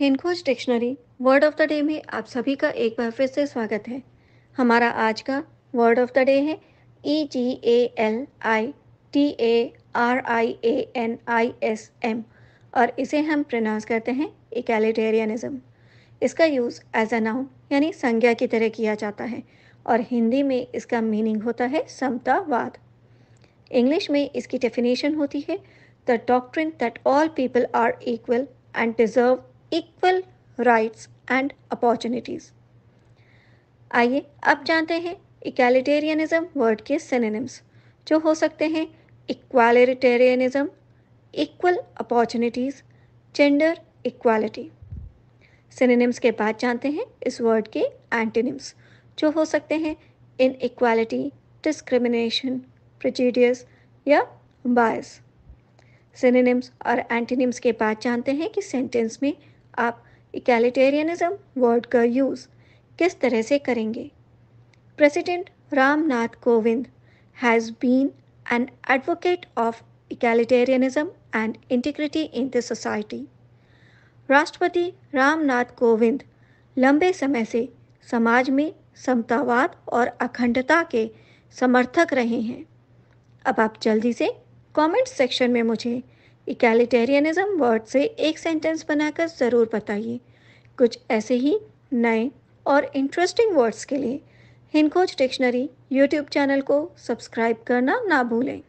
हिंदखोज dictionary word of the day में आप सभी का एक बार फिर से स्वागत है हमारा आज का वर्ड ऑफ द डे है E G A L I T A R I A N I S M और इसे हम प्रनाउंस करते हैं इकेलेटेरियनिज्म इसका यूज़ एज अ नाउन यानी संज्ञा की तरह किया जाता है और हिंदी में इसका मीनिंग होता है समतावाद इंग्लिश में इसकी डेफिनेशन होती है the doctrine that all people are equal and deserve equal rights and opportunities आइए अब जानते हैं इक्वालिटेरियनिज्म वर्ड के सिनेनिम्स जो हो सकते हैं egalitarianism equal opportunities gender equality synonyms के बाद जानते हैं इस वर्ड के एंटीनिम्स जो हो सकते हैं इन इक्वालिटी डिस्क्रिमिनेशन प्रजिडियस या बायस सिनेनिम्स और एंटीनिम्स के बाद जानते हैं कि सेंटेंस में आप इक्वलिटेरियनिज्म वर्ड का यूज़ किस तरह से करेंगे president Ramnath Kovind has been an advocate of egalitarianism and integrity in the society राष्ट्रपति रामनाथ कोविंद लंबे समय से समाज में समतावाद और अखंडता के समर्थक रहे हैं अब आप जल्दी से कमेंट सेक्शन में मुझे इक्यालिटेरियनिज्म वर्ड से एक सेंटेंस बनाकर ज़रूर बताइए कुछ ऐसे ही नए और इंटरेस्टिंग वर्ड्स के लिए हिंदखोज डिक्शनरी यूट्यूब चैनल को सब्सक्राइब करना ना भूलें